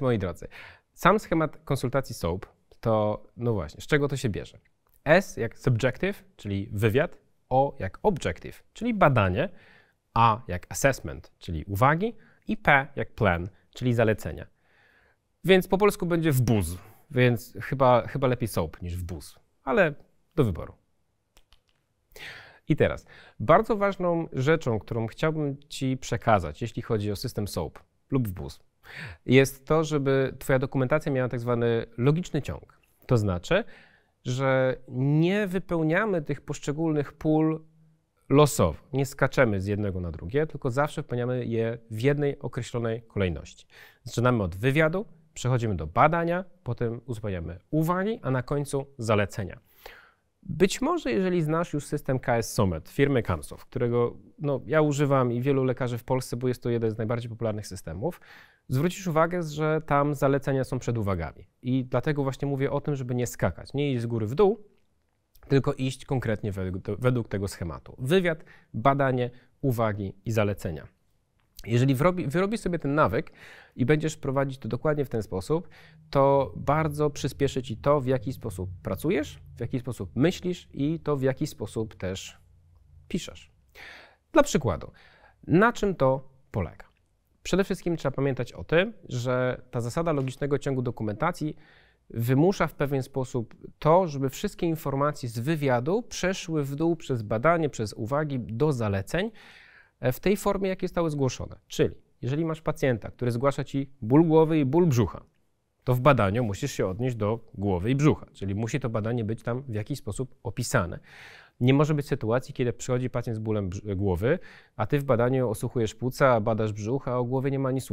Moi drodzy, sam schemat konsultacji SOAP to, no właśnie, z czego to się bierze? S jak subjective, czyli wywiad, O jak objective, czyli badanie, A jak assessment, czyli uwagi i P jak plan, czyli zalecenia. Więc po polsku będzie w buz, więc chyba, chyba lepiej SOAP niż w buz, ale do wyboru. I teraz, bardzo ważną rzeczą, którą chciałbym Ci przekazać, jeśli chodzi o system SOAP lub w buz, jest to, żeby Twoja dokumentacja miała tak zwany logiczny ciąg. To znaczy, że nie wypełniamy tych poszczególnych pól losowo, nie skaczemy z jednego na drugie, tylko zawsze wypełniamy je w jednej określonej kolejności. Zaczynamy od wywiadu, przechodzimy do badania, potem uzupełniamy uwagi, a na końcu zalecenia. Być może, jeżeli znasz już system KS Somet, firmy Kamsow, którego no, ja używam i wielu lekarzy w Polsce, bo jest to jeden z najbardziej popularnych systemów, zwrócisz uwagę, że tam zalecenia są przed uwagami. I dlatego właśnie mówię o tym, żeby nie skakać, nie iść z góry w dół, tylko iść konkretnie według, według tego schematu. Wywiad, badanie, uwagi i zalecenia. Jeżeli wyrobi, wyrobisz sobie ten nawyk i będziesz prowadzić to dokładnie w ten sposób, to bardzo przyspieszy ci to, w jaki sposób pracujesz, w jaki sposób myślisz i to, w jaki sposób też piszesz. Dla przykładu, na czym to polega? Przede wszystkim trzeba pamiętać o tym, że ta zasada logicznego ciągu dokumentacji wymusza w pewien sposób to, żeby wszystkie informacje z wywiadu przeszły w dół przez badanie, przez uwagi do zaleceń, E, w tej formie, jakie zostały zgłoszone. Czyli jeżeli masz pacjenta, który zgłasza ci ból głowy i ból brzucha, to w badaniu musisz się odnieść do głowy i brzucha, czyli musi to badanie być tam w jakiś sposób opisane. Nie może być sytuacji, kiedy przychodzi pacjent z bólem głowy, a ty w badaniu osłuchujesz płuca, badasz brzuch, a o głowie nie ma ani słowa.